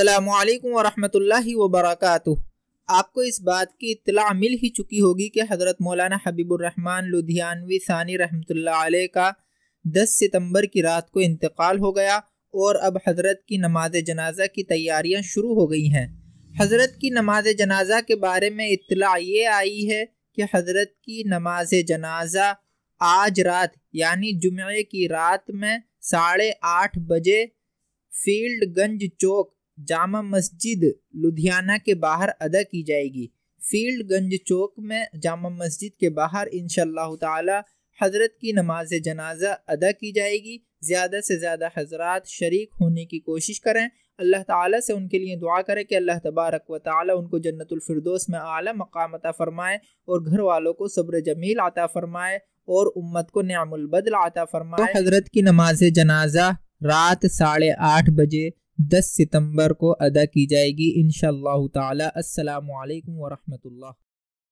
अल्लाम वरहमतुल्लाहि वर्क आपको इस बात की इतला मिल ही चुकी होगी कि हज़रत मौलाना हबीबुररहमान लुधियानवी सानी रहमत आ का दस सितम्बर की रात को इंतकाल हो गया और अब हज़रत की नमाज जनाजा की तैयारियाँ शुरू हो गई हैं हज़रत की नमाज जनाजा के बारे में इतला ये आई है कि हज़रत की नमाज जनाजा आज रात यानी जुमे की रात में साढ़े आठ बजे फील्ड गंज चौक जामा मस्जिद लुधियाना के बाहर अदा की जाएगी फील्ड गंज चौक में जामा मस्जिद के बाहर इन ताला हजरत की नमाज जनाजा अदा की जाएगी ज़्यादा से ज़्यादा हजरात शरीक होने की कोशिश करें अल्लाह ताला से उनके लिए दुआ करें कि अल्लाह तबारक व ताली उनको जन्नतफरदोस में आला मकाम अता फ़रमाए और घर वालों को सब्र जमील आता फ़रमाए और उम्मत को न्यामुलबदल आता फ़रमाए तो हजरत की नमाज जनाजा रात साढ़े आठ बजे 10 सितंबर को अदा की जाएगी इन ताला अस्सलाम